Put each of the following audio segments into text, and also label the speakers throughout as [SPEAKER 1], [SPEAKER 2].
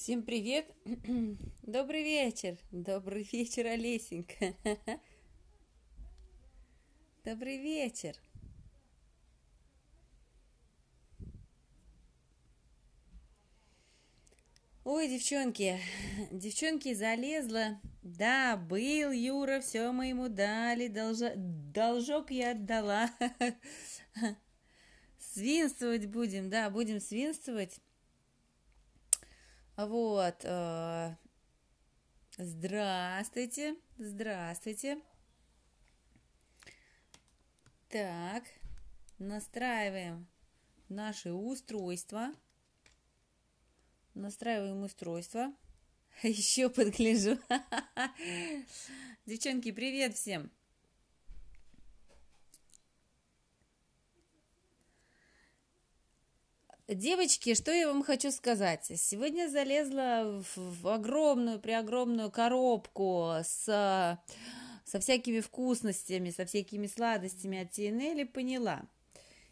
[SPEAKER 1] Всем привет! Добрый вечер! Добрый вечер, Олесенька! Добрый вечер! Ой, девчонки, девчонки, залезла. Да, был Юра, все мы ему дали, долж должок я отдала. Свинствовать будем, да, будем свинствовать. Вот. Э, здравствуйте, здравствуйте. Так, настраиваем наше устройство. Настраиваем устройство. Еще подгляжу. Девчонки, привет всем! Девочки, что я вам хочу сказать? Сегодня залезла в огромную, преогромную коробку с, со всякими вкусностями, со всякими сладостями от TNL поняла.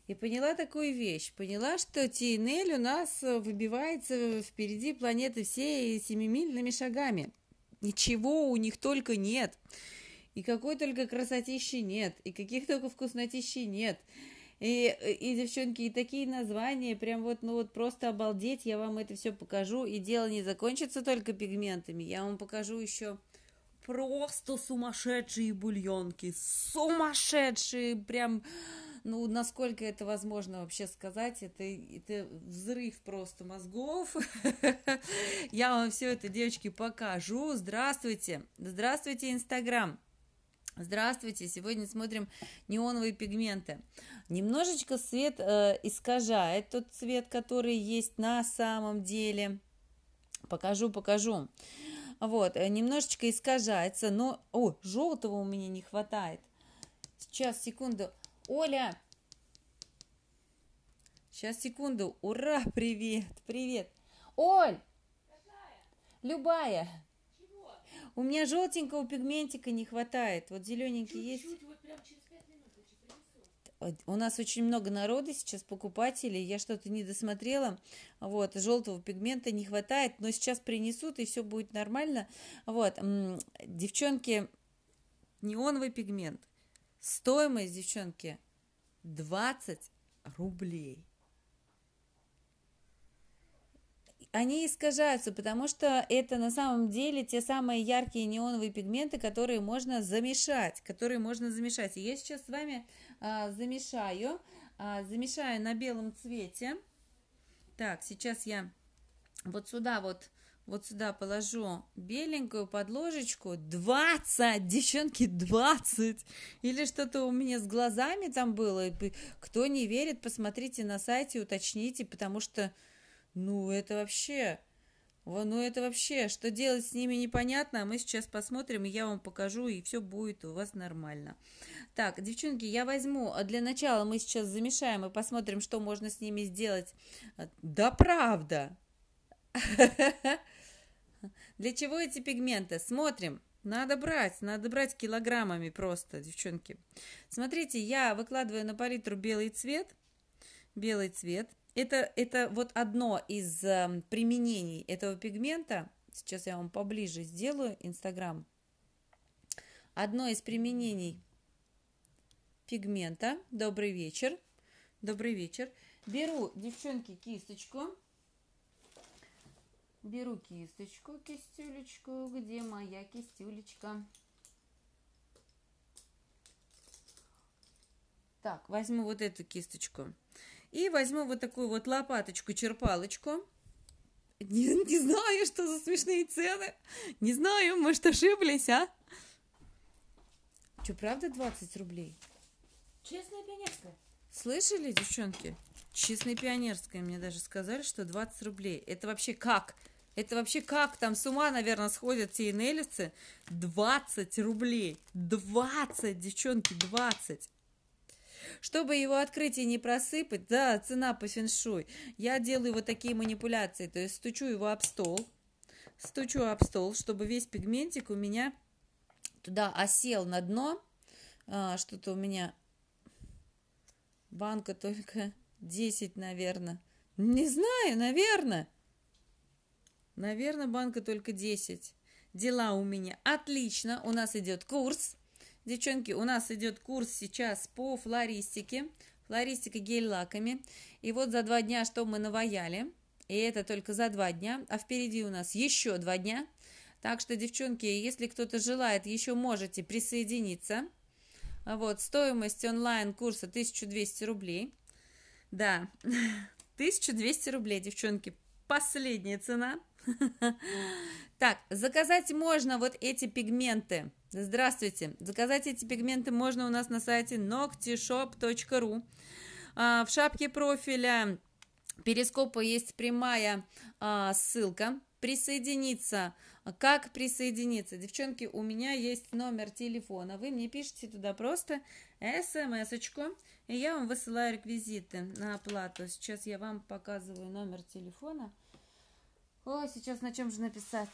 [SPEAKER 1] И поняла такую вещь. Поняла, что TNL у нас выбивается впереди планеты всей семимильными шагами. Ничего у них только нет. И какой только красотищи нет. И каких только вкуснотищей нет. И, и девчонки, и такие названия, прям вот, ну вот просто обалдеть, я вам это все покажу. И дело не закончится только пигментами, я вам покажу еще просто сумасшедшие бульонки, сумасшедшие, прям, ну, насколько это возможно вообще сказать, это, это взрыв просто мозгов. Я вам все это, девочки, покажу. Здравствуйте, здравствуйте, Инстаграм. Здравствуйте, сегодня смотрим неоновые пигменты. Немножечко свет э, искажает тот цвет, который есть на самом деле. Покажу, покажу. Вот, э, немножечко искажается, но... О, желтого у меня не хватает. Сейчас, секунду. Оля! Сейчас, секунду. Ура, привет, привет. Оль! Какая? Любая. Чего? У меня желтенького пигментика не хватает. Вот зелененький Чуть-чуть есть. Э, у нас очень много народа сейчас, покупателей. Я что-то не досмотрела. Вот, желтого пигмента не хватает, но сейчас принесут, и все будет нормально. Вот, девчонки, неоновый пигмент. Стоимость, девчонки, 20 рублей. они искажаются, потому что это на самом деле те самые яркие неоновые пигменты, которые можно замешать, которые можно замешать. И я сейчас с вами а, замешаю. А, замешаю на белом цвете. Так, сейчас я вот сюда вот вот сюда положу беленькую подложечку, 20, девчонки, 20, или что-то у меня с глазами там было, кто не верит, посмотрите на сайте, уточните, потому что, ну, это вообще, ну это вообще, что делать с ними непонятно, а мы сейчас посмотрим, и я вам покажу, и все будет у вас нормально. Так, девчонки, я возьму, а для начала мы сейчас замешаем и посмотрим, что можно с ними сделать. А, да правда! Для чего эти пигменты? Смотрим. Надо брать, надо брать килограммами просто, девчонки. Смотрите, я выкладываю на палитру белый цвет. Белый цвет. Это, это вот одно из эм, применений этого пигмента. Сейчас я вам поближе сделаю Инстаграм. Одно из применений пигмента. Добрый вечер. Добрый вечер. Беру, девчонки, кисточку. Беру кисточку, кистюлечку. Где моя кистюлечка? Так, возьму вот эту кисточку. И возьму вот такую вот лопаточку-черпалочку. Не, не знаю, что за смешные цены. Не знаю, может, ошиблись, а? Че, правда 20 рублей? Честная пионерская. Слышали, девчонки? Честная пионерская. Мне даже сказали, что 20 рублей. Это вообще как? Это вообще как? Там с ума, наверное, сходят те инелицы. 20 рублей. 20, девчонки, 20. Чтобы его открытие не просыпать, да, цена по феншуй, я делаю вот такие манипуляции, то есть стучу его об стол, стучу об стол, чтобы весь пигментик у меня туда осел на дно, а, что-то у меня банка только 10, наверное, не знаю, наверное, наверное, банка только 10. Дела у меня отлично, у нас идет курс, Девчонки, у нас идет курс сейчас по флористике. Флористика гель-лаками. И вот за два дня, что мы наваяли, и это только за два дня, а впереди у нас еще два дня. Так что, девчонки, если кто-то желает, еще можете присоединиться. А вот, стоимость онлайн-курса 1200 рублей. Да, 1200 рублей, девчонки, последняя цена – Так, заказать можно вот эти пигменты. Здравствуйте. Заказать эти пигменты можно у нас на сайте noctishop.ru. А, в шапке профиля Перископа есть прямая а, ссылка присоединиться. Как присоединиться? Девчонки, у меня есть номер телефона. Вы мне пишите туда просто смс-очку, и я вам высылаю реквизиты на оплату. Сейчас я вам показываю номер телефона. Ой, сейчас на чем же написать?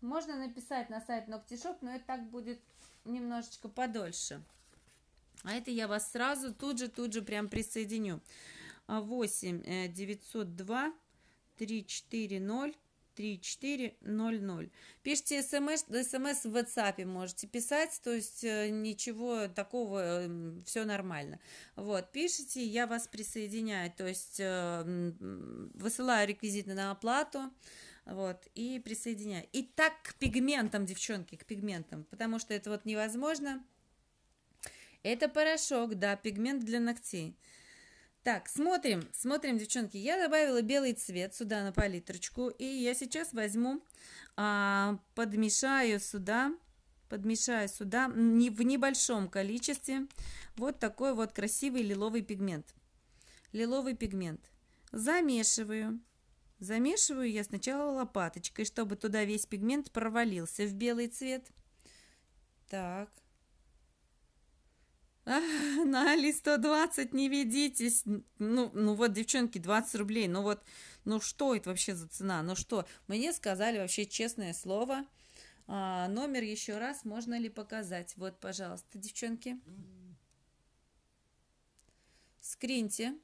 [SPEAKER 1] Можно написать на сайт Ногтишоп, но это так будет немножечко подольше. А это я вас сразу тут же, тут же прям присоединю. 8 902 340 3400. Пишите смс, смс в WhatsApp можете писать, то есть э, ничего такого, эм, все нормально. Вот, пишите, я вас присоединяю, то есть э, высылаю реквизиты на оплату, вот, и присоединяю. И так к пигментам, девчонки, к пигментам, потому что это вот невозможно. Это порошок, да, пигмент для ногтей. Так, смотрим, смотрим, девчонки. Я добавила белый цвет сюда на палитрочку. И я сейчас возьму, а, подмешаю сюда, подмешаю сюда не, в небольшом количестве вот такой вот красивый лиловый пигмент. Лиловый пигмент. Замешиваю. Замешиваю я сначала лопаточкой, чтобы туда весь пигмент провалился в белый цвет. Так, на Али 120 не ведитесь. Ну, ну вот, девчонки, 20 рублей. Ну вот, ну что это вообще за цена? Ну что? Мне сказали вообще честное слово. А, номер еще раз можно ли показать? Вот, пожалуйста, девчонки. Скриньте.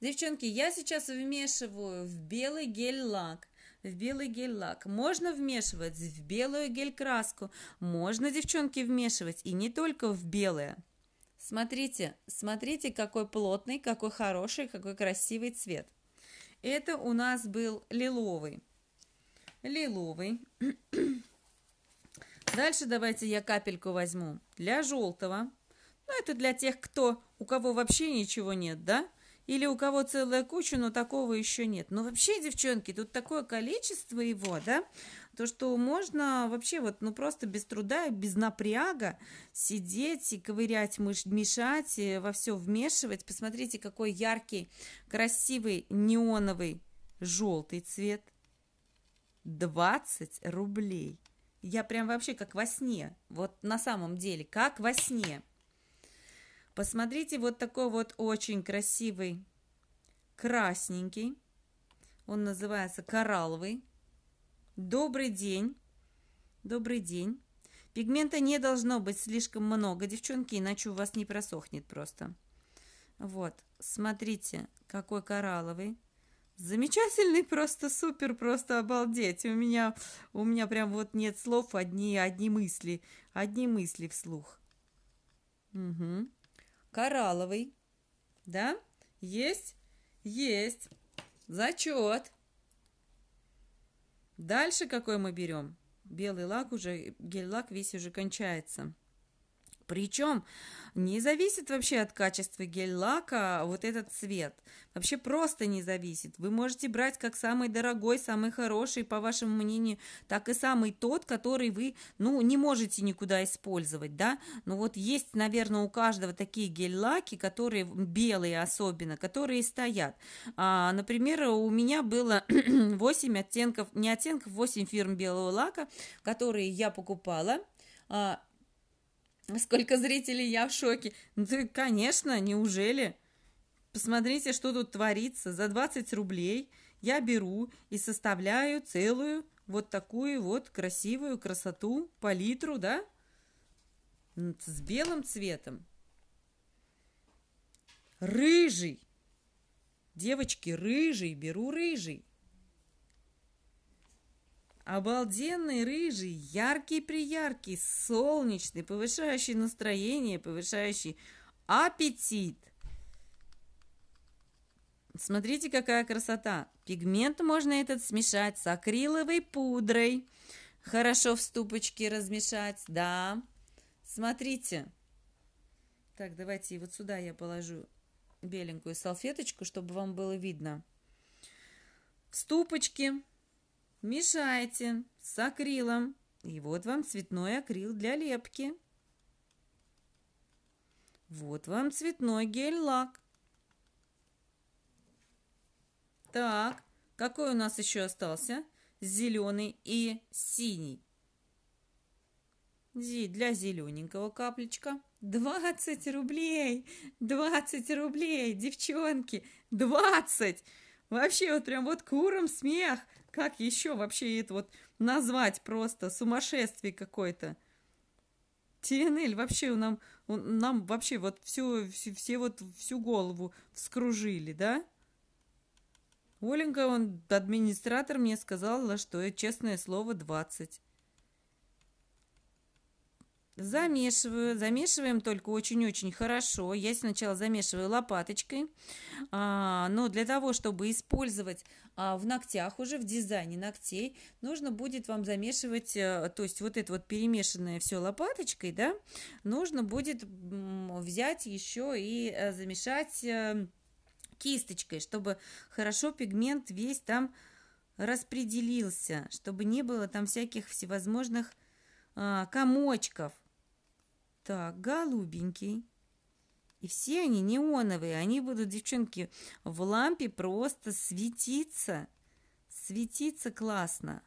[SPEAKER 1] Девчонки, я сейчас вмешиваю в белый гель-лак в белый гель-лак, можно вмешивать в белую гель-краску, можно, девчонки, вмешивать и не только в белое. Смотрите, смотрите, какой плотный, какой хороший, какой красивый цвет. Это у нас был лиловый. Лиловый. Дальше давайте я капельку возьму для желтого. Ну, это для тех, кто, у кого вообще ничего нет, да? или у кого целая куча, но такого еще нет. Но вообще, девчонки, тут такое количество его, да, то, что можно вообще вот, ну, просто без труда, без напряга сидеть и ковырять, мешать, и э, во все вмешивать. Посмотрите, какой яркий, красивый неоновый желтый цвет. 20 рублей. Я прям вообще как во сне. Вот на самом деле, как во сне. Посмотрите, вот такой вот очень красивый красненький. Он называется коралловый. Добрый день. Добрый день. Пигмента не должно быть слишком много, девчонки, иначе у вас не просохнет просто. Вот, смотрите, какой коралловый. Замечательный, просто супер, просто обалдеть. У меня, у меня прям вот нет слов, одни, одни мысли, одни мысли вслух. Угу. Коралловый, да? Есть есть. Зачет. Дальше какой мы берем? Белый лак уже, гель-лак весь уже кончается. Причем не зависит вообще от качества гель-лака вот этот цвет. Вообще просто не зависит. Вы можете брать как самый дорогой, самый хороший, по вашему мнению, так и самый тот, который вы, ну, не можете никуда использовать, да. Ну вот есть, наверное, у каждого такие гель-лаки, которые белые особенно, которые стоят. А, например, у меня было 8 оттенков, не оттенков, 8 фирм белого лака, которые я покупала. А, Сколько зрителей, я в шоке. Ну, ты, конечно, неужели? Посмотрите, что тут творится. За 20 рублей я беру и составляю целую вот такую вот красивую красоту, палитру, да? С белым цветом. Рыжий. Девочки, рыжий, беру рыжий. Обалденный, рыжий, яркий-прияркий, солнечный, повышающий настроение, повышающий аппетит. Смотрите, какая красота. Пигмент можно этот смешать с акриловой пудрой. Хорошо в ступочке размешать, да. Смотрите. Так, давайте вот сюда я положу беленькую салфеточку, чтобы вам было видно. В ступочке Мешайте с акрилом. И вот вам цветной акрил для лепки. Вот вам цветной гель-лак. Так, какой у нас еще остался? Зеленый и синий. Для зелененького каплечка. 20 рублей! 20 рублей, девчонки! 20! Вообще, вот прям вот куром смех! Как еще вообще это вот назвать просто? Сумасшествие какое-то. ТНЛ вообще нам, нам вообще вот всю, все, все вот всю голову вскружили, да? Оленька, он, администратор, мне сказала, что честное слово 20. Замешиваю, замешиваем только очень-очень хорошо. Я сначала замешиваю лопаточкой, а, но для того, чтобы использовать а, в ногтях уже, в дизайне ногтей, нужно будет вам замешивать, а, то есть вот это вот перемешанное все лопаточкой, да, нужно будет взять еще и а, замешать а, кисточкой, чтобы хорошо пигмент весь там распределился, чтобы не было там всяких всевозможных а, комочков. Так, голубенький. И все они неоновые. Они будут, девчонки, в лампе просто светиться. Светиться классно.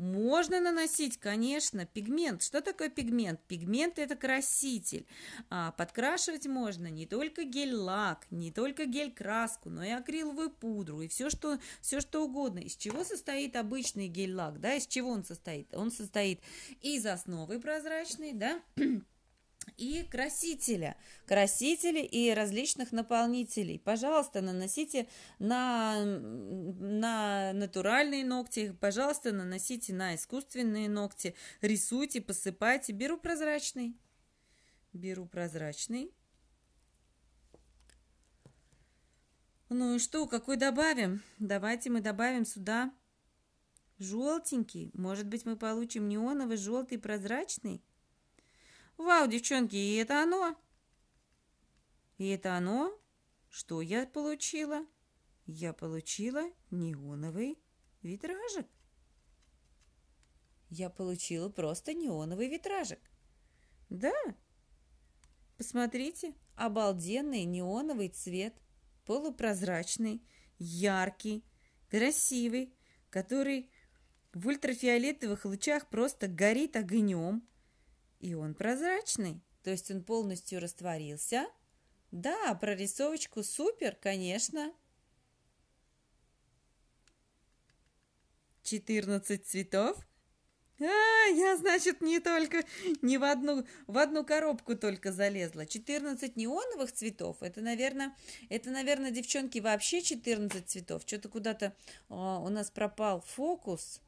[SPEAKER 1] Можно наносить, конечно, пигмент. Что такое пигмент? Пигмент – это краситель. А подкрашивать можно не только гель-лак, не только гель-краску, но и акриловую пудру, и все что, все что угодно. Из чего состоит обычный гель-лак? Да? Из чего он состоит? Он состоит из основы прозрачной, да? и красителя, красители и различных наполнителей. Пожалуйста, наносите на, на натуральные ногти, пожалуйста, наносите на искусственные ногти, рисуйте, посыпайте. Беру прозрачный, беру прозрачный. Ну и что, какой добавим? Давайте мы добавим сюда желтенький. Может быть, мы получим неоновый, желтый, прозрачный. Вау, девчонки, и это оно? И это оно? Что я получила? Я получила неоновый витражик. Я получила просто неоновый витражик. Да. Посмотрите, обалденный неоновый цвет, полупрозрачный, яркий, красивый, который в ультрафиолетовых лучах просто горит огнем. И он прозрачный, то есть он полностью растворился. Да, прорисовочку супер, конечно. 14 цветов? А, я, значит, не только, не в одну, в одну коробку только залезла. 14 неоновых цветов, это, наверное, это, наверное, девчонки, вообще 14 цветов. Что-то куда-то а, у нас пропал фокус.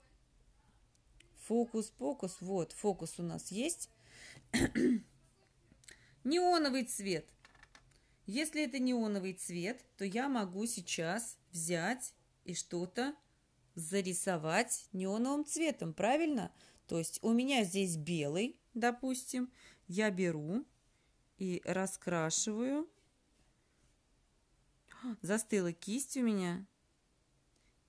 [SPEAKER 1] Фокус-покус, вот, фокус у нас есть. неоновый цвет. Если это неоновый цвет, то я могу сейчас взять и что-то зарисовать неоновым цветом, правильно? То есть у меня здесь белый, допустим, я беру и раскрашиваю. Застыла кисть у меня.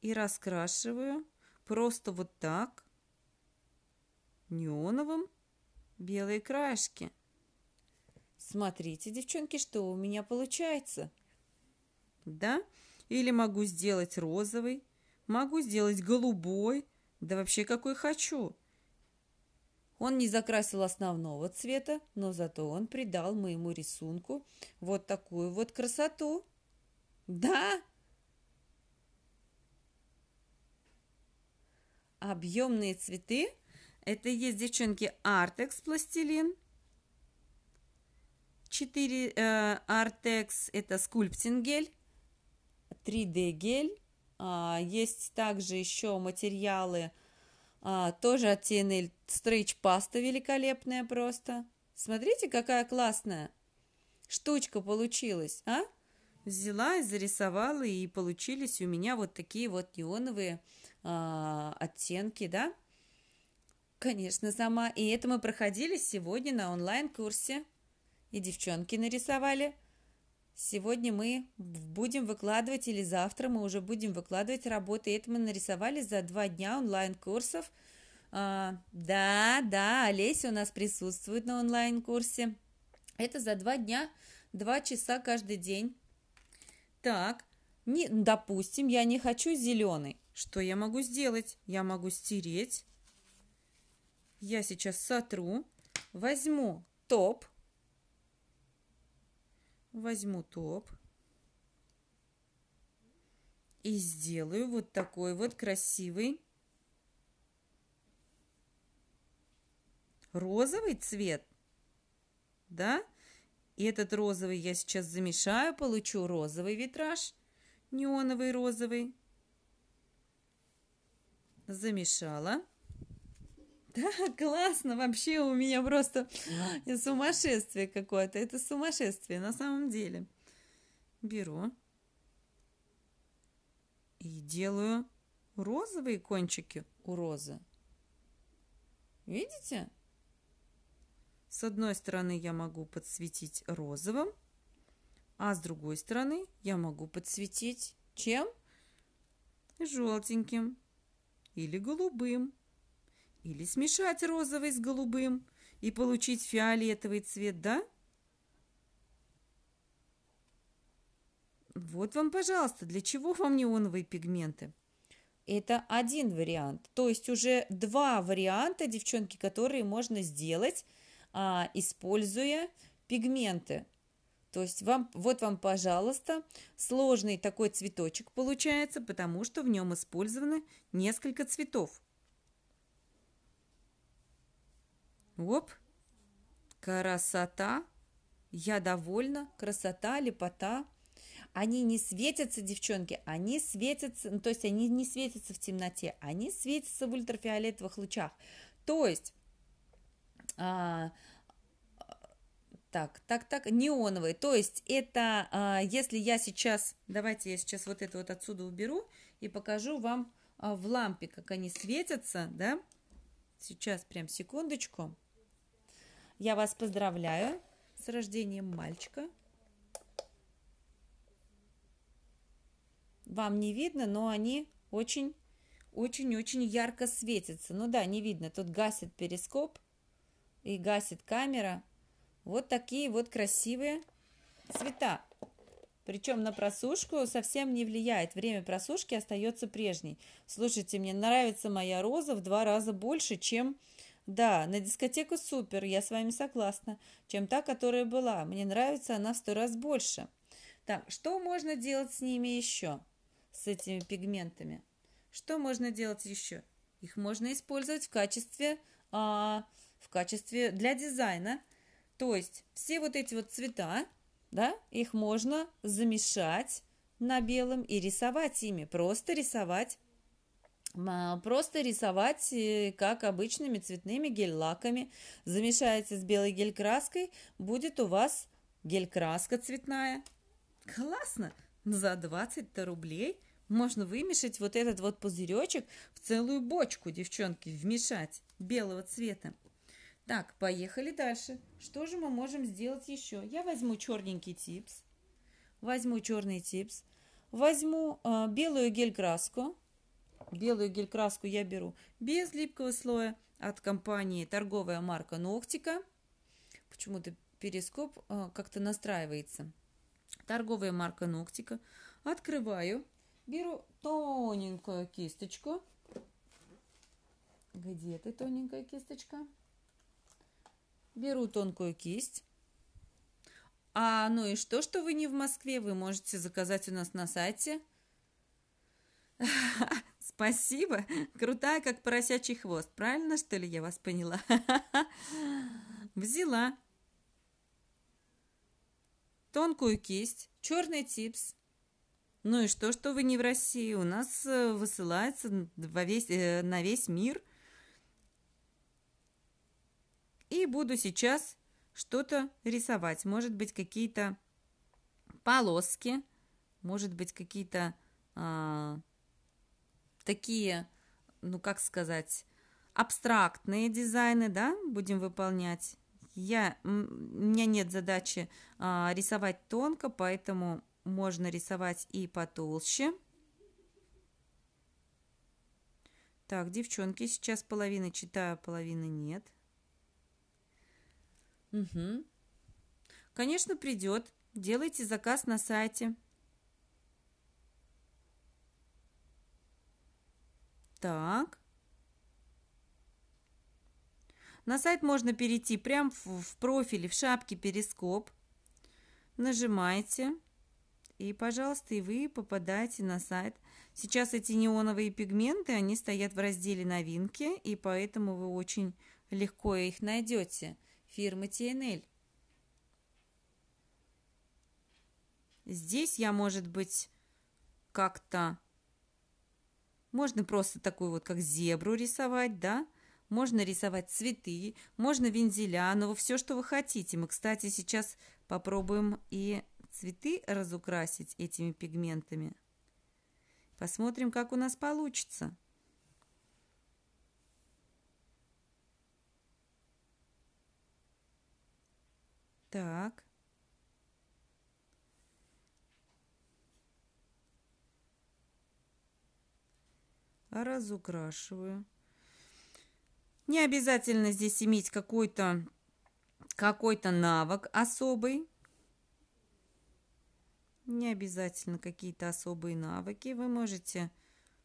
[SPEAKER 1] И раскрашиваю просто вот так неоновым белые краешки. Смотрите, девчонки, что у меня получается. Да? Или могу сделать розовый, могу сделать голубой, да вообще какой хочу. Он не закрасил основного цвета, но зато он придал моему рисунку вот такую вот красоту. Да? Объемные цветы это есть, девчонки, Артекс пластилин. 4 э, Artex это скульптинг гель, 3D гель. А, есть также еще материалы а, тоже от TNL стрейч паста великолепная просто. Смотрите, какая классная штучка получилась, а? Взяла и зарисовала, и получились у меня вот такие вот неоновые а, оттенки, да? Конечно, сама. И это мы проходили сегодня на онлайн-курсе. И девчонки нарисовали. Сегодня мы будем выкладывать, или завтра мы уже будем выкладывать работы. И это мы нарисовали за два дня онлайн-курсов. А, да, да, Олеся у нас присутствует на онлайн-курсе. Это за два дня, два часа каждый день. Так, не, допустим, я не хочу зеленый. Что я могу сделать? Я могу стереть я сейчас сотру, возьму топ, возьму топ и сделаю вот такой вот красивый розовый цвет, да? И этот розовый я сейчас замешаю, получу розовый витраж, неоновый розовый. Замешала. Да, классно, вообще у меня просто сумасшествие какое-то. Это сумасшествие на самом деле. Беру и делаю розовые кончики у розы. Видите? С одной стороны я могу подсветить розовым, а с другой стороны я могу подсветить чем? Желтеньким или голубым. Или смешать розовый с голубым и получить фиолетовый цвет, да? Вот вам, пожалуйста, для чего вам неоновые пигменты? Это один вариант. То есть уже два варианта, девчонки, которые можно сделать, а, используя пигменты. То есть вам, вот вам, пожалуйста, сложный такой цветочек получается, потому что в нем использовано несколько цветов. Оп! Красота! Я довольна. Красота, лепота. Они не светятся, девчонки, они светятся, ну, то есть они не светятся в темноте, они светятся в ультрафиолетовых лучах. То есть, а, так, так, так, неоновые. То есть это, а, если я сейчас, давайте я сейчас вот это вот отсюда уберу и покажу вам а, в лампе, как они светятся, да? Сейчас прям секундочку. Я вас поздравляю с рождением мальчика. Вам не видно, но они очень, очень, очень ярко светятся. Ну да, не видно. Тут гасит перископ и гасит камера. Вот такие вот красивые цвета. Причем на просушку совсем не влияет. Время просушки остается прежней. Слушайте, мне нравится моя роза в два раза больше, чем да, на дискотеку супер, я с вами согласна, чем та, которая была. Мне нравится она в сто раз больше. Так, что можно делать с ними еще? С этими пигментами. Что можно делать еще? Их можно использовать в качестве, а, в качестве для дизайна. То есть все вот эти вот цвета, да, их можно замешать на белом и рисовать ими, просто рисовать Просто рисовать, э, как обычными цветными гель-лаками. Замешаете с белой гель-краской, будет у вас гель-краска цветная. Классно! Ну, за 20 рублей можно вымешать вот этот вот пузыречек в целую бочку, девчонки, вмешать белого цвета. Так, поехали дальше. Что же мы можем сделать еще? Я возьму черненький типс, возьму черный типс, возьму э, белую гель-краску, Белую гель-краску я беру без липкого слоя от компании торговая марка Ноктика. Почему-то перископ э, как-то настраивается. Торговая марка Ноктика. Открываю, беру тоненькую кисточку. Где ты, тоненькая кисточка? Беру тонкую кисть. А ну и что, что вы не в Москве, вы можете заказать у нас на сайте. Спасибо. Крутая, как поросячий хвост. Правильно, что ли, я вас поняла? Взяла. Тонкую кисть, черный типс. Ну и что, что вы не в России? У нас э, высылается во весь, э, на весь мир. И буду сейчас что-то рисовать. Может быть, какие-то полоски, может быть, какие-то а, такие, ну как сказать, абстрактные дизайны, да, будем выполнять. Я, у меня нет задачи а, рисовать тонко, поэтому можно рисовать и потолще. Так, девчонки, сейчас половины читаю, половины нет. Угу. Конечно, придет. Делайте заказ на сайте. Так. На сайт можно перейти прямо в, в профиле, в шапке перископ. Нажимаете. И, пожалуйста, и вы попадаете на сайт. Сейчас эти неоновые пигменты, они стоят в разделе новинки, и поэтому вы очень легко их найдете. Фирмы TNL. Здесь я, может быть, как-то можно просто такую вот, как зебру рисовать, да? Можно рисовать цветы, можно вензеля, но все, что вы хотите. Мы, кстати, сейчас попробуем и цветы разукрасить этими пигментами. Посмотрим, как у нас получится. Так. разукрашиваю. Не обязательно здесь иметь какой-то какой-то навык особый. Не обязательно какие-то особые навыки. Вы можете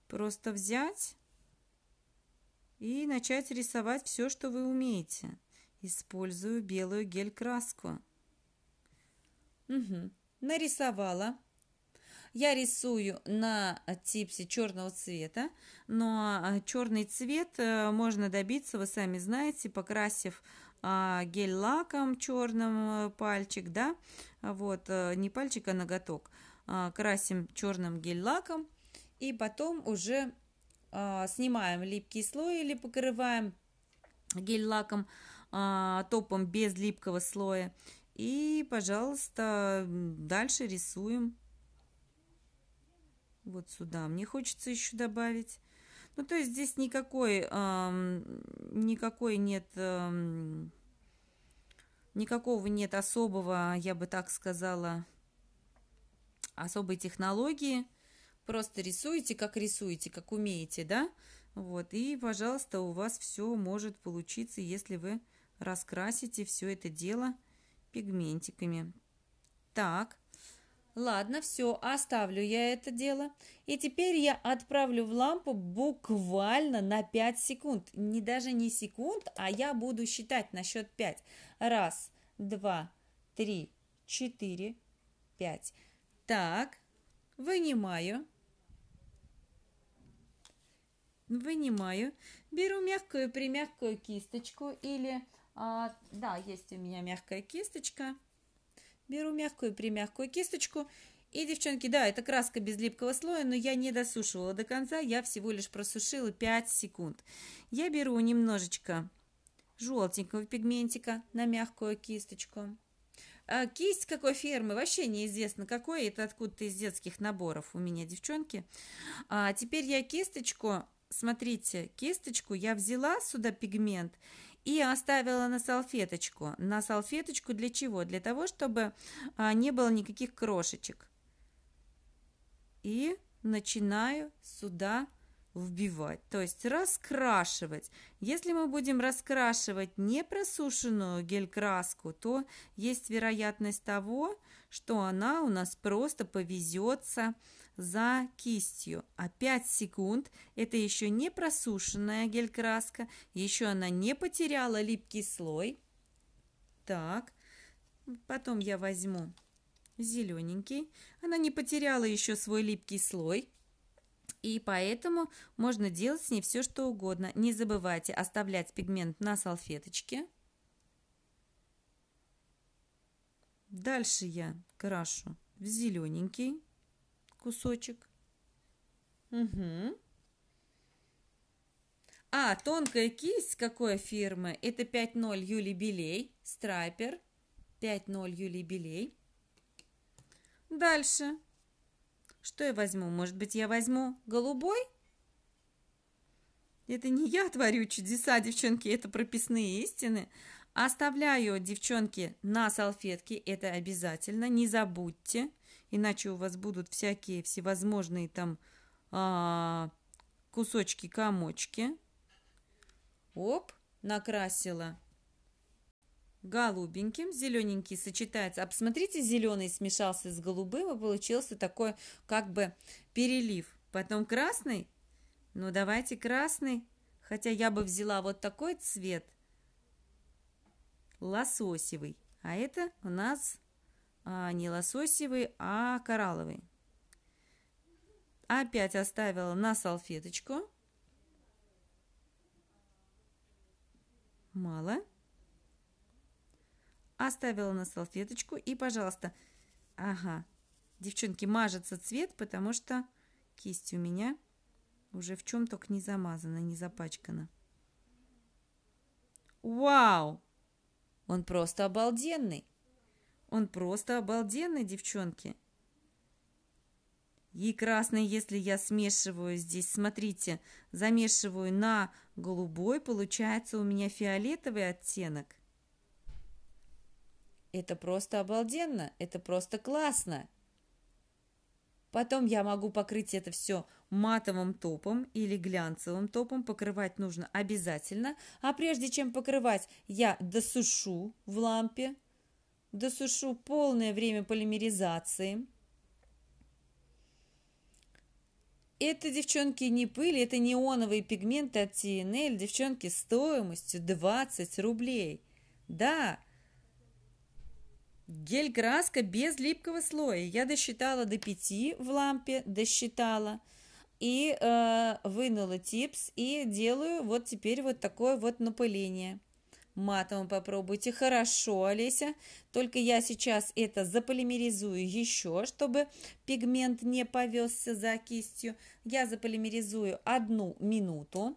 [SPEAKER 1] просто взять и начать рисовать все, что вы умеете. Использую белую гель-краску. Угу. Нарисовала я рисую на э, типсе черного цвета, но э, черный цвет э, можно добиться, вы сами знаете, покрасив а, гель-лаком черным пальчик, да, вот, не пальчик, а ноготок. А, красим черным гель-лаком и потом уже а, снимаем липкий слой или покрываем гель-лаком топом без липкого слоя. И, пожалуйста, дальше рисуем вот сюда. Мне хочется еще добавить. Ну, то есть здесь никакой, эм, никакой нет, эм, никакого нет особого, я бы так сказала, особой технологии. Просто рисуете, как рисуете, как умеете, да? Вот, и, пожалуйста, у вас все может получиться, если вы раскрасите все это дело пигментиками. Так, Ладно, все, оставлю я это дело. И теперь я отправлю в лампу буквально на 5 секунд. Не даже не секунд, а я буду считать на счет 5. Раз, два, три, четыре, пять. Так, вынимаю. Вынимаю. Беру мягкую-примягкую кисточку или... А, да, есть у меня мягкая кисточка. Беру мягкую-примягкую кисточку. И, девчонки, да, это краска без липкого слоя, но я не досушивала до конца, я всего лишь просушила 5 секунд. Я беру немножечко желтенького пигментика на мягкую кисточку. А кисть какой фермы, вообще неизвестно какой, это откуда-то из детских наборов у меня, девчонки. А теперь я кисточку, смотрите, кисточку я взяла сюда пигмент и оставила на салфеточку. На салфеточку для чего? Для того, чтобы а, не было никаких крошечек. И начинаю сюда вбивать, то есть раскрашивать. Если мы будем раскрашивать непросушенную гель-краску, то есть вероятность того, что она у нас просто повезется за кистью. А 5 секунд – это еще не просушенная гель-краска, еще она не потеряла липкий слой. Так, потом я возьму зелененький. Она не потеряла еще свой липкий слой и поэтому можно делать с ней все, что угодно. Не забывайте оставлять пигмент на салфеточке. Дальше я крашу в зелененький кусочек. Угу. А, тонкая кисть какой фирмы? Это 5.0 Юли Белей, страйпер. 5.0 Юли Белей. Дальше что я возьму? Может быть, я возьму голубой? Это не я творю чудеса, девчонки, это прописные истины. Оставляю, девчонки, на салфетке, это обязательно, не забудьте, иначе у вас будут всякие всевозможные там а, кусочки, комочки. Оп, накрасила голубеньким. Зелененький сочетается. А посмотрите, зеленый смешался с голубым и получился такой как бы перелив. Потом красный. Ну, давайте красный. Хотя я бы взяла вот такой цвет. Лососевый. А это у нас а, не лососевый, а коралловый. Опять оставила на салфеточку. Мало оставила на салфеточку и, пожалуйста, ага, девчонки, мажется цвет, потому что кисть у меня уже в чем только не замазана, не запачкана. Вау! Он просто обалденный. Он просто обалденный, девчонки. И красный, если я смешиваю здесь, смотрите, замешиваю на голубой, получается у меня фиолетовый оттенок. Это просто обалденно, это просто классно. Потом я могу покрыть это все матовым топом или глянцевым топом. Покрывать нужно обязательно. А прежде чем покрывать, я досушу в лампе. Досушу полное время полимеризации. Это, девчонки, не пыль, это неоновые пигменты от TNL, девчонки, стоимостью 20 рублей. Да, Гель-краска без липкого слоя. Я досчитала до 5 в лампе, досчитала. И э, вынула типс и делаю вот теперь вот такое вот напыление. Матом попробуйте. Хорошо, Олеся. Только я сейчас это заполимеризую еще, чтобы пигмент не повезся за кистью. Я заполимеризую одну минуту.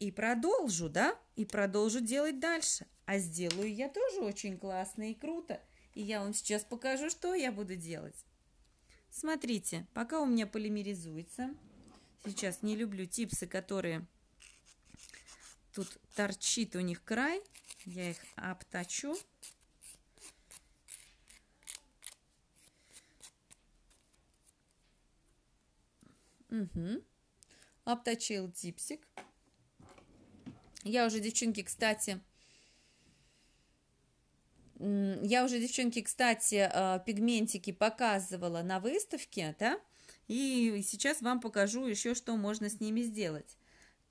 [SPEAKER 1] И продолжу, да? И продолжу делать дальше. А сделаю я тоже очень классно и круто. И я вам сейчас покажу, что я буду делать. Смотрите, пока у меня полимеризуется. Сейчас не люблю типсы, которые тут торчит у них край. Я их обточу. Угу. Обточил типсик. Я уже, девчонки, кстати, я уже, девчонки, кстати, а, пигментики показывала на выставке, да? И сейчас вам покажу еще, что можно с ними сделать.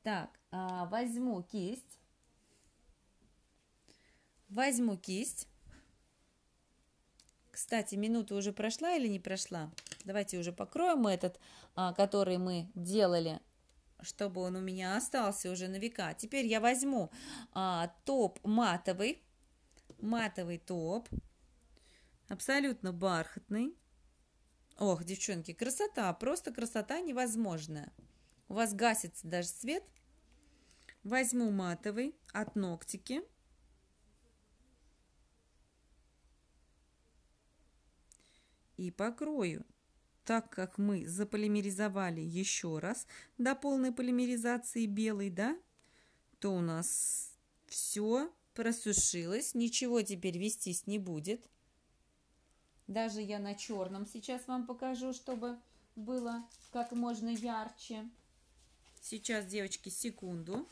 [SPEAKER 1] Так, а, возьму кисть. Возьму кисть. Кстати, минута уже прошла или не прошла? Давайте уже покроем этот, а, который мы делали, чтобы он у меня остался уже на века. Теперь я возьму топ матовый матовый топ, абсолютно бархатный. Ох, девчонки, красота, просто красота невозможная. У вас гасится даже свет. Возьму матовый от ногтики. И покрою так как мы заполимеризовали еще раз до полной полимеризации белый, да, то у нас все просушилась, ничего теперь вестись не будет. Даже я на черном сейчас вам покажу, чтобы было как можно ярче. Сейчас, девочки, секунду.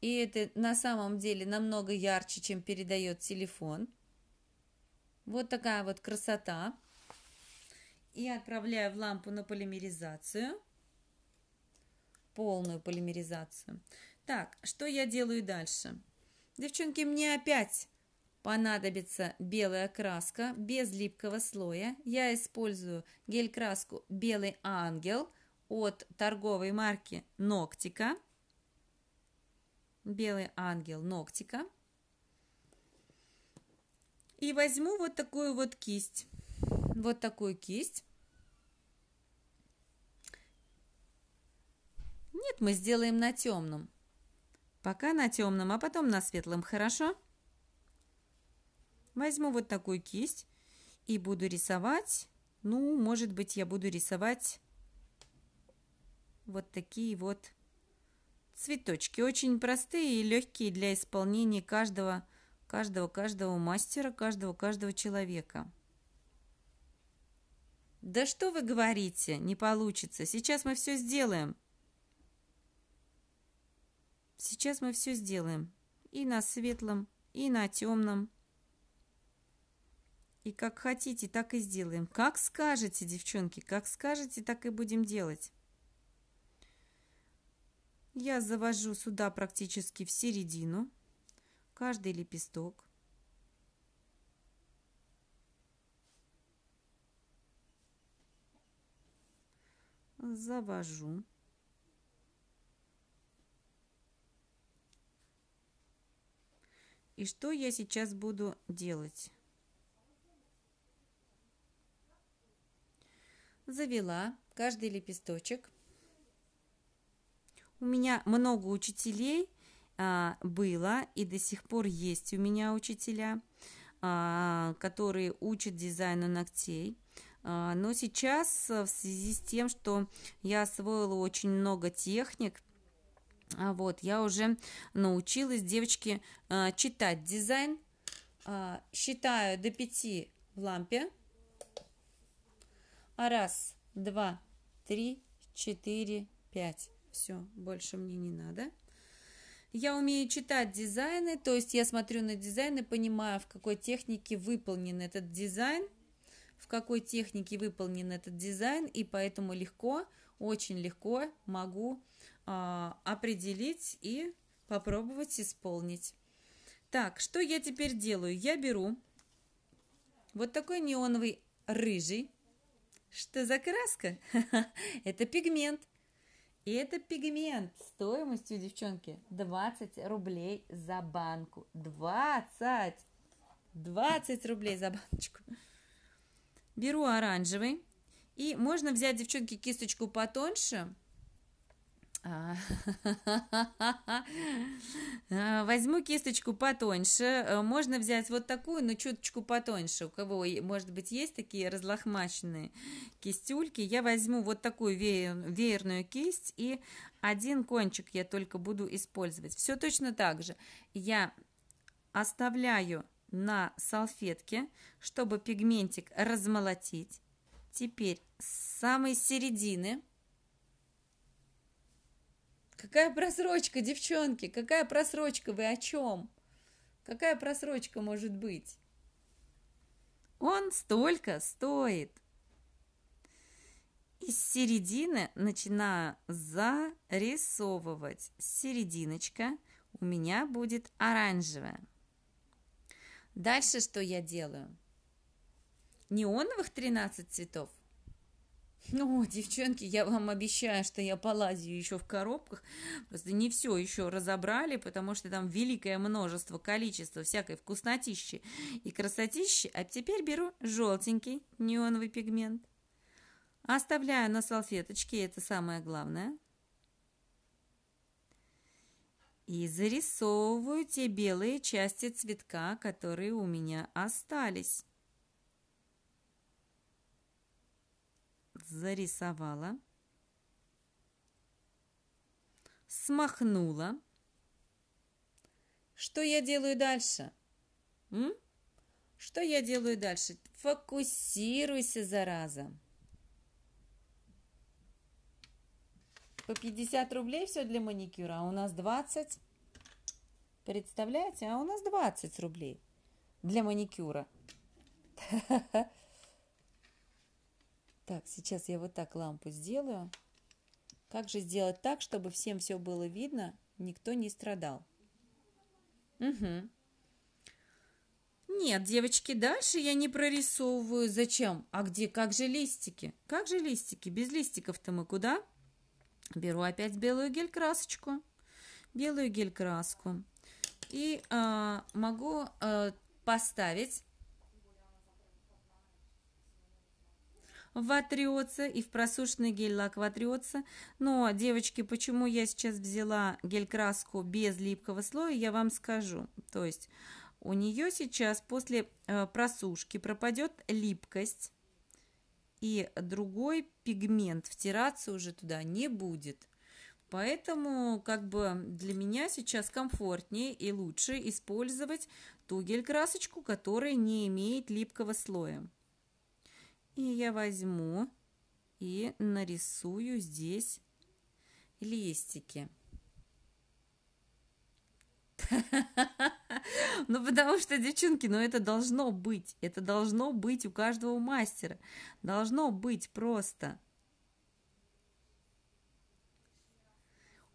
[SPEAKER 1] И это на самом деле намного ярче, чем передает телефон. Вот такая вот красота. И отправляю в лампу на полимеризацию полную полимеризацию. Так, что я делаю дальше? Девчонки, мне опять понадобится белая краска без липкого слоя. Я использую гель-краску «Белый ангел» от торговой марки «Ноктика». «Белый ангел» «Ноктика». И возьму вот такую вот кисть. Вот такую кисть. Нет, мы сделаем на темном. Пока на темном, а потом на светлом, хорошо? Возьму вот такую кисть и буду рисовать. Ну, может быть, я буду рисовать вот такие вот цветочки. Очень простые и легкие для исполнения каждого, каждого, каждого мастера, каждого, каждого человека. Да что вы говорите, не получится. Сейчас мы все сделаем. Сейчас мы все сделаем. И на светлом, и на темном. И как хотите, так и сделаем. Как скажете, девчонки, как скажете, так и будем делать. Я завожу сюда практически в середину каждый лепесток. Завожу. и что я сейчас буду делать? Завела каждый лепесточек. У меня много учителей а, было и до сих пор есть у меня учителя, а, которые учат дизайну ногтей. А, но сейчас э, в связи с тем, что я освоила очень много техник, а Вот, я уже научилась, девочки, а, читать дизайн. А, считаю до 5 в лампе. А раз, два, три, четыре, пять. Все, больше мне не надо. Я умею читать дизайны, то есть я смотрю на дизайн и понимаю, в какой технике выполнен этот дизайн, в какой технике выполнен этот дизайн, и поэтому легко, очень легко могу а, определить и попробовать исполнить. Так, что я теперь делаю? Я беру вот такой неоновый рыжий. Что за краска? Это пигмент. И это пигмент стоимостью, девчонки, 20 рублей за банку. 20! 20 рублей за баночку. Беру оранжевый. И можно взять, девчонки, кисточку потоньше – а, возьму кисточку потоньше. Э, можно взять вот такую, но чуточку потоньше. У кого, может быть, есть такие разлохмаченные кистюльки. Я возьму вот такую веерную кисть и один кончик я только буду использовать. Все точно так же. Я оставляю на салфетке, чтобы пигментик размолотить. Теперь с самой середины – Какая просрочка, девчонки? Какая просрочка? Вы о чем? Какая просрочка может быть? Он столько стоит. Из середины начинаю зарисовывать. Серединочка у меня будет оранжевая. Дальше что я делаю? Неоновых 13 цветов ну, девчонки, я вам обещаю, что я полазю еще в коробках. Просто не все еще разобрали, потому что там великое множество, количество всякой вкуснотищи и красотищи. А теперь беру желтенький неоновый пигмент. Оставляю на салфеточке, это самое главное. И зарисовываю те белые части цветка, которые у меня остались. зарисовала, смахнула. Что я делаю дальше? М? Что я делаю дальше? Фокусируйся, зараза. По 50 рублей все для маникюра, а у нас 20. Представляете? А у нас 20 рублей для маникюра. Так, сейчас я вот так лампу сделаю. Как же сделать так, чтобы всем все было видно, никто не страдал? Угу. Нет, девочки, дальше я не прорисовываю. Зачем? А где? Как же листики? Как же листики? Без листиков-то мы куда? Беру опять белую гель-красочку. Белую гель-краску. И а, могу а, поставить в ватриоца и в просушенный гель-лак в ватриоца. Но, девочки, почему я сейчас взяла гель-краску без липкого слоя, я вам скажу. То есть у нее сейчас после э, просушки пропадет липкость, и другой пигмент втираться уже туда не будет. Поэтому как бы для меня сейчас комфортнее и лучше использовать ту гель-красочку, которая не имеет липкого слоя. И я возьму и нарисую здесь листики. Ну, потому что, девчонки, ну это должно быть. Это должно быть у каждого мастера. Должно быть просто.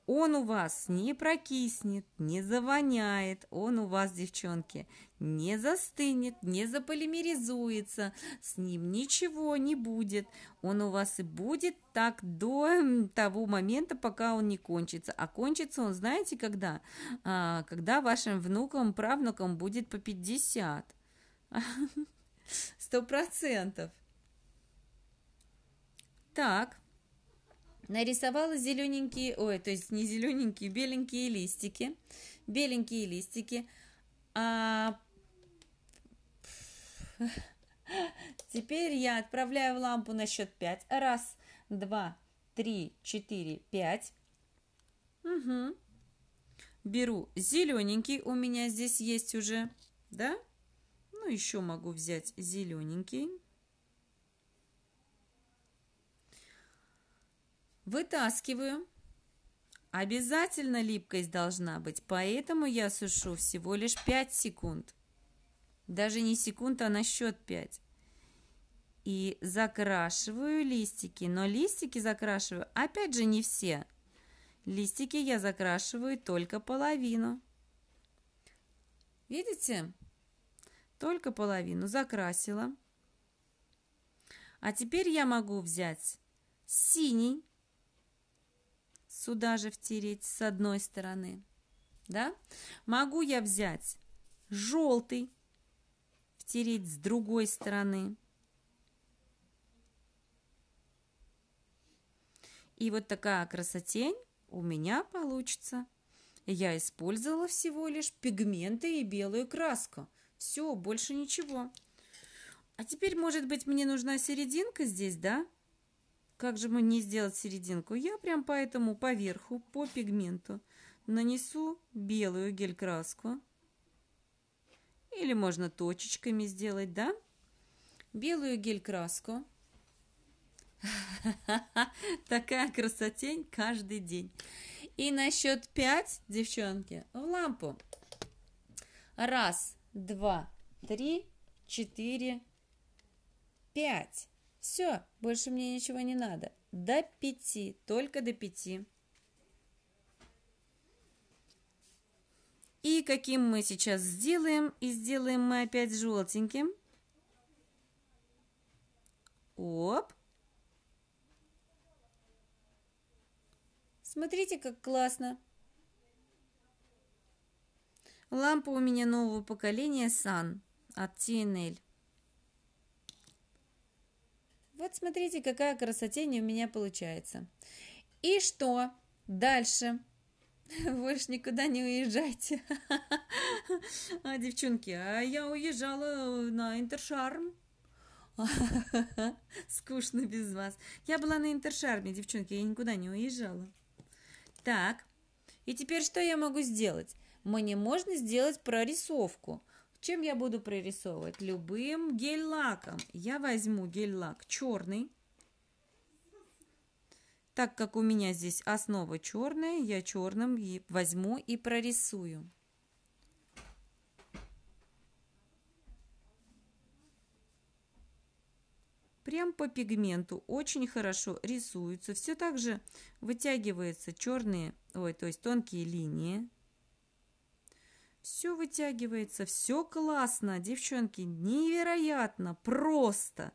[SPEAKER 1] Он у вас не прокиснет, не завоняет, он у вас, девчонки, не застынет, не заполимеризуется, с ним ничего не будет. Он у вас и будет так до того момента, пока он не кончится. А кончится он, знаете, когда? А, когда вашим внукам, правнукам будет по 50. Сто процентов. Так, нарисовала зелененькие, ой, то есть не зелененькие, беленькие листики, беленькие листики, а Теперь я отправляю лампу на счет 5. Раз, два, три, четыре, пять. Угу. Беру зелененький. У меня здесь есть уже, да? Ну, еще могу взять зелененький. Вытаскиваю. Обязательно липкость должна быть, поэтому я сушу всего лишь 5 секунд. Даже не секунд, а на счет 5. И закрашиваю листики, но листики закрашиваю, опять же, не все. Листики я закрашиваю только половину. Видите? Только половину закрасила. А теперь я могу взять синий сюда же втереть с одной стороны. Да? Могу я взять желтый, втереть с другой стороны. И вот такая красотень у меня получится. Я использовала всего лишь пигменты и белую краску. Все, больше ничего. А теперь, может быть, мне нужна серединка здесь, да? Да. Как же мне сделать серединку? Я прям поэтому по верху, по пигменту нанесу белую гель-краску. Или можно точечками сделать, да? Белую гель-краску. Такая красотень каждый день. И на счет 5, девчонки, в лампу. Раз, два, три, четыре, пять. Все, больше мне ничего не надо. До пяти, только до пяти. И каким мы сейчас сделаем? И сделаем мы опять желтеньким. Оп. Смотрите, как классно. Лампа у меня нового поколения Sun от TNL. Вот смотрите, какая красотень у меня получается. И что дальше? Вы ж никуда не уезжайте. А, девчонки, а я уезжала на Интершарм. Скучно без вас. Я была на Интершарме, девчонки, я никуда не уезжала. Так, и теперь что я могу сделать? Мне можно сделать прорисовку. Чем я буду прорисовывать? Любым гель-лаком. Я возьму гель-лак черный. Так как у меня здесь основа черная, я черным возьму и прорисую. Прям по пигменту очень хорошо рисуется. Все так же вытягиваются черные, ой, то есть тонкие линии все вытягивается, все классно, девчонки, невероятно, просто.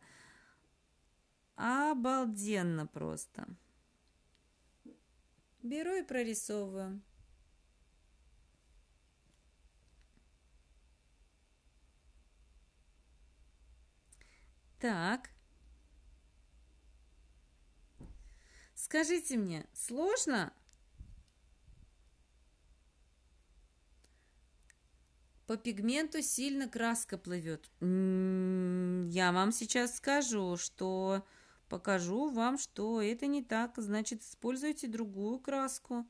[SPEAKER 1] Обалденно просто. Беру и прорисовываю. Так. Скажите мне, сложно По пигменту сильно краска плывет. М-м, я вам сейчас скажу, что покажу вам, что это не так. Значит, используйте другую краску.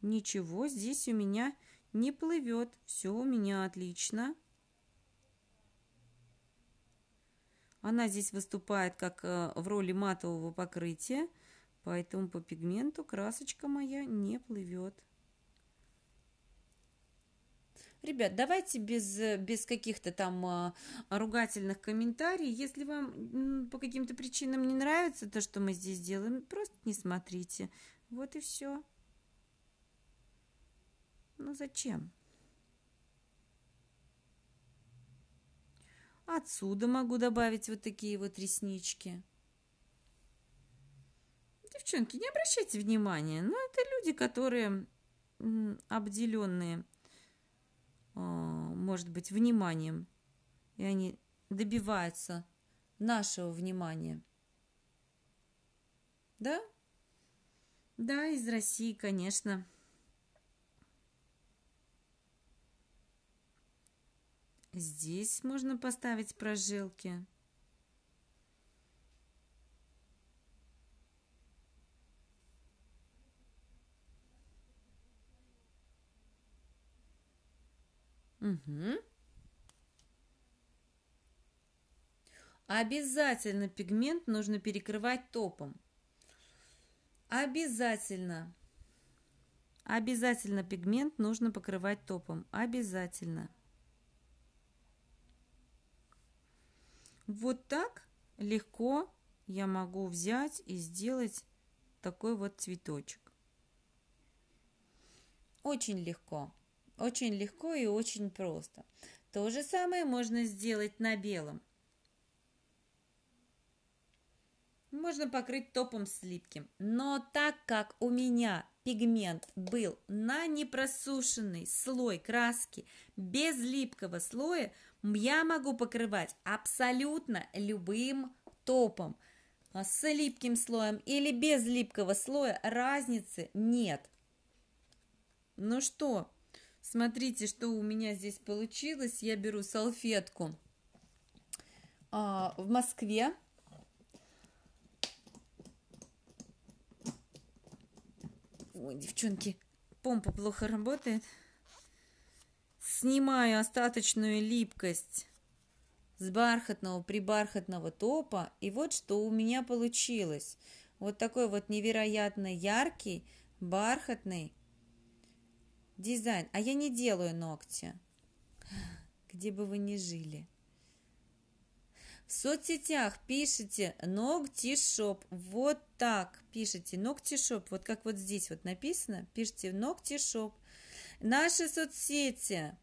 [SPEAKER 1] Ничего здесь у меня не плывет. Все у меня отлично. Она здесь выступает как э, в роли матового покрытия, поэтому по пигменту красочка моя не плывет. Ребят, давайте без, без каких-то там а, ругательных комментариев. Если вам по каким-то причинам не нравится то, что мы здесь делаем, просто не смотрите. Вот и все. Ну зачем? Отсюда могу добавить вот такие вот реснички. Девчонки, не обращайте внимания, но это люди, которые обделенные а, может быть, вниманием, и они добиваются нашего внимания. Да? Да, из России, конечно. Здесь можно поставить прожилки. Угу. Обязательно пигмент нужно перекрывать топом. Обязательно. Обязательно пигмент нужно покрывать топом. Обязательно. Вот так легко я могу взять и сделать такой вот цветочек. Очень легко. Очень легко и очень просто. То же самое можно сделать на белом. Можно покрыть топом с липким Но так как у меня пигмент был на непросушенный слой краски, без липкого слоя, я могу покрывать абсолютно любым топом. А с липким слоем или без липкого слоя разницы нет. Ну что, Смотрите, что у меня здесь получилось. Я беру салфетку а, в Москве. Ой, девчонки, помпа плохо работает. Снимаю остаточную липкость с бархатного, прибархатного топа. И вот что у меня получилось. Вот такой вот невероятно яркий, бархатный Дизайн. А я не делаю ногти. Где бы вы ни жили. В соцсетях пишите ногтишоп. Вот так пишите ногтишоп. Вот как вот здесь вот написано. Пишите ногтишоп. Наши соцсети.